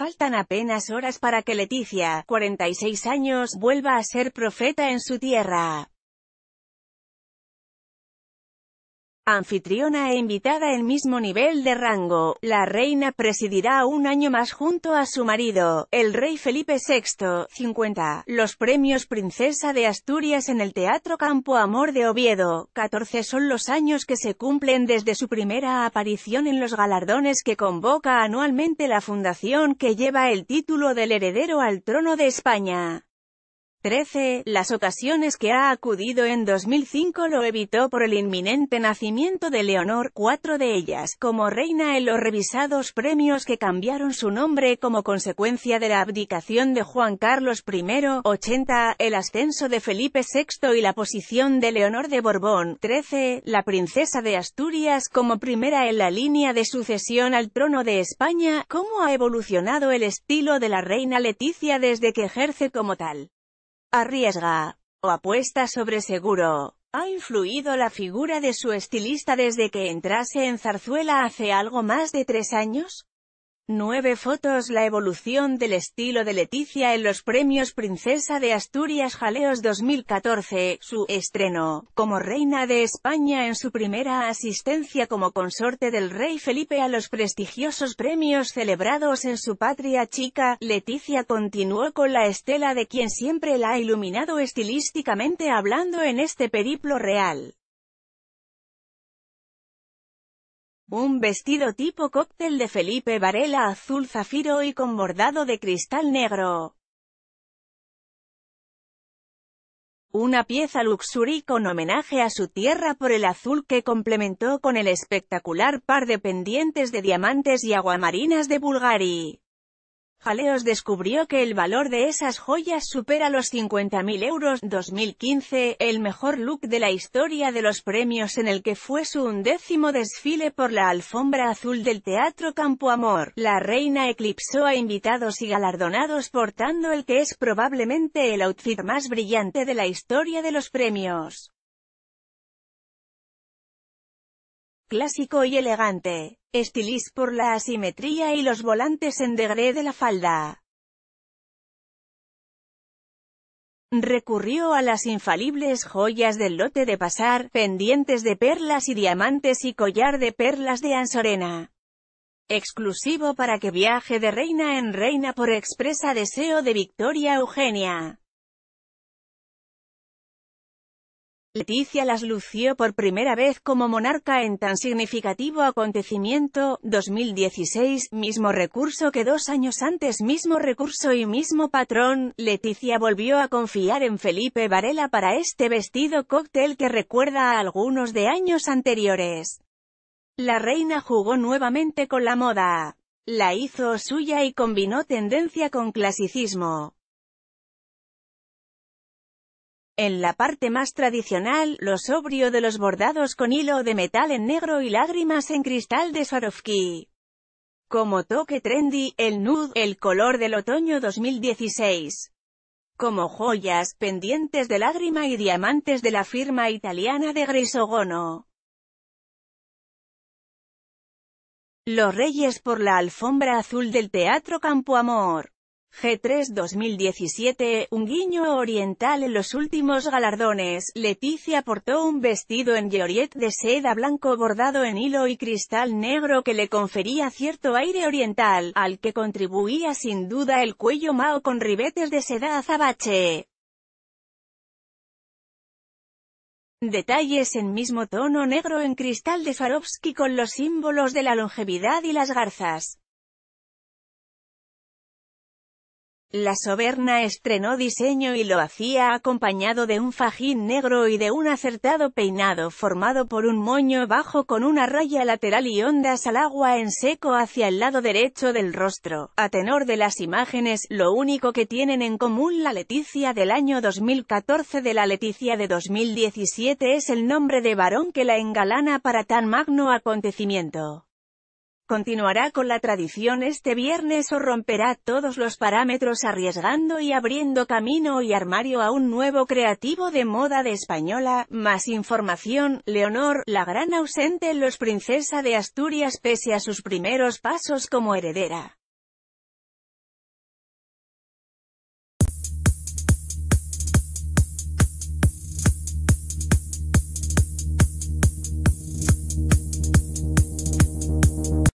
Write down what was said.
Faltan apenas horas para que Leticia, 46 años, vuelva a ser profeta en su tierra. Anfitriona e invitada en mismo nivel de rango, la reina presidirá un año más junto a su marido, el rey Felipe VI, 50, los premios Princesa de Asturias en el Teatro Campo Amor de Oviedo, 14 son los años que se cumplen desde su primera aparición en los galardones que convoca anualmente la fundación que lleva el título del heredero al trono de España. 13. Las ocasiones que ha acudido en 2005 lo evitó por el inminente nacimiento de Leonor, cuatro de ellas, como reina en los revisados premios que cambiaron su nombre como consecuencia de la abdicación de Juan Carlos I, 80, el ascenso de Felipe VI y la posición de Leonor de Borbón, 13, la princesa de Asturias como primera en la línea de sucesión al trono de España, cómo ha evolucionado el estilo de la reina Leticia desde que ejerce como tal arriesga o apuesta sobre seguro. Ha influido la figura de su estilista desde que entrase en Zarzuela hace algo más de tres años? 9 fotos La evolución del estilo de Leticia en los premios Princesa de Asturias Jaleos 2014, su estreno, como reina de España en su primera asistencia como consorte del rey Felipe a los prestigiosos premios celebrados en su patria chica, Leticia continuó con la estela de quien siempre la ha iluminado estilísticamente hablando en este periplo real. Un vestido tipo cóctel de Felipe Varela azul zafiro y con bordado de cristal negro. Una pieza luxury con homenaje a su tierra por el azul que complementó con el espectacular par de pendientes de diamantes y aguamarinas de Bulgari. Jaleos descubrió que el valor de esas joyas supera los 50.000 euros. 2015, el mejor look de la historia de los premios en el que fue su undécimo desfile por la alfombra azul del Teatro Campo Amor. La reina eclipsó a invitados y galardonados portando el que es probablemente el outfit más brillante de la historia de los premios. Clásico y elegante. Estilis por la asimetría y los volantes en degré de la falda. Recurrió a las infalibles joyas del lote de pasar, pendientes de perlas y diamantes y collar de perlas de Ansorena. Exclusivo para que viaje de reina en reina por expresa deseo de Victoria Eugenia. Leticia las lució por primera vez como monarca en tan significativo acontecimiento, 2016, mismo recurso que dos años antes mismo recurso y mismo patrón, Leticia volvió a confiar en Felipe Varela para este vestido cóctel que recuerda a algunos de años anteriores. La reina jugó nuevamente con la moda. La hizo suya y combinó tendencia con clasicismo. En la parte más tradicional, lo sobrio de los bordados con hilo de metal en negro y lágrimas en cristal de Swarovski. Como toque trendy, el nude, el color del otoño 2016. Como joyas, pendientes de lágrima y diamantes de la firma italiana de Grisogono. Los Reyes por la alfombra azul del Teatro Campo Amor. G3 2017, un guiño oriental en los últimos galardones, Leticia portó un vestido en georgette de seda blanco bordado en hilo y cristal negro que le confería cierto aire oriental, al que contribuía sin duda el cuello mao con ribetes de seda azabache. Detalles en mismo tono negro en cristal de Swarovski con los símbolos de la longevidad y las garzas. La soberna estrenó diseño y lo hacía acompañado de un fajín negro y de un acertado peinado formado por un moño bajo con una raya lateral y ondas al agua en seco hacia el lado derecho del rostro. A tenor de las imágenes, lo único que tienen en común la Leticia del año 2014 de la Leticia de 2017 es el nombre de varón que la engalana para tan magno acontecimiento. Continuará con la tradición este viernes o romperá todos los parámetros arriesgando y abriendo camino y armario a un nuevo creativo de moda de española. Más información, Leonor, la gran ausente en los Princesa de Asturias pese a sus primeros pasos como heredera.